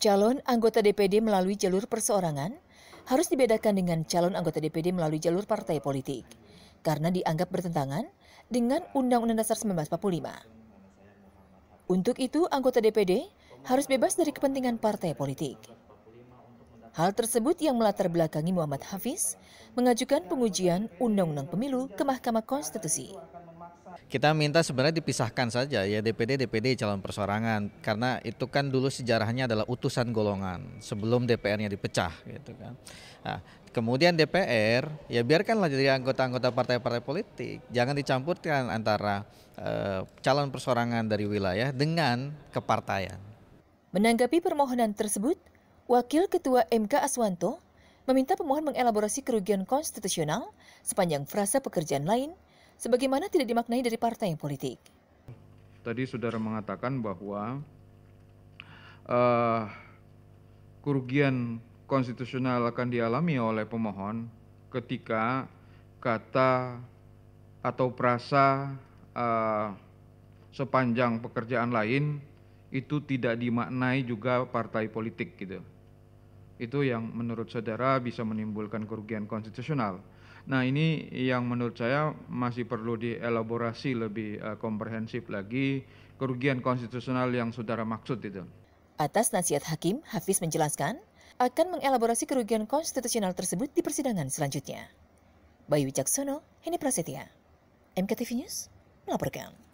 Calon anggota DPD melalui jalur perseorangan harus dibedakan dengan calon anggota DPD melalui jalur partai politik karena dianggap bertentangan dengan Undang-Undang Dasar 1945. Untuk itu, anggota DPD harus bebas dari kepentingan partai politik. Hal tersebut yang melatar belakangi Muhammad Hafiz mengajukan pengujian Undang-Undang Pemilu ke Mahkamah Konstitusi. Kita minta sebenarnya dipisahkan saja ya DPD DPD calon persorangan karena itu kan dulu sejarahnya adalah utusan golongan sebelum DPR-nya dipecah gitu kan. Nah, kemudian DPR ya biarkanlah jadi anggota-anggota partai-partai politik, jangan dicampurkan antara eh, calon persorangan dari wilayah dengan kepartaian. Menanggapi permohonan tersebut, Wakil Ketua MK Aswanto meminta pemohon mengelaborasi kerugian konstitusional sepanjang frasa pekerjaan lain sebagaimana tidak dimaknai dari partai politik. Tadi saudara mengatakan bahwa uh, kerugian konstitusional akan dialami oleh pemohon ketika kata atau prasa uh, sepanjang pekerjaan lain itu tidak dimaknai juga partai politik gitu. Itu yang menurut saudara bisa menimbulkan kerugian konstitusional. Nah ini yang menurut saya masih perlu dielaborasi lebih uh, komprehensif lagi kerugian konstitusional yang saudara maksud itu. Atas nasihat hakim, Hafiz menjelaskan akan mengelaborasi kerugian konstitusional tersebut di persidangan selanjutnya. Bayu Wicaksono, Heni Prasetya, MKTV News melaporkan.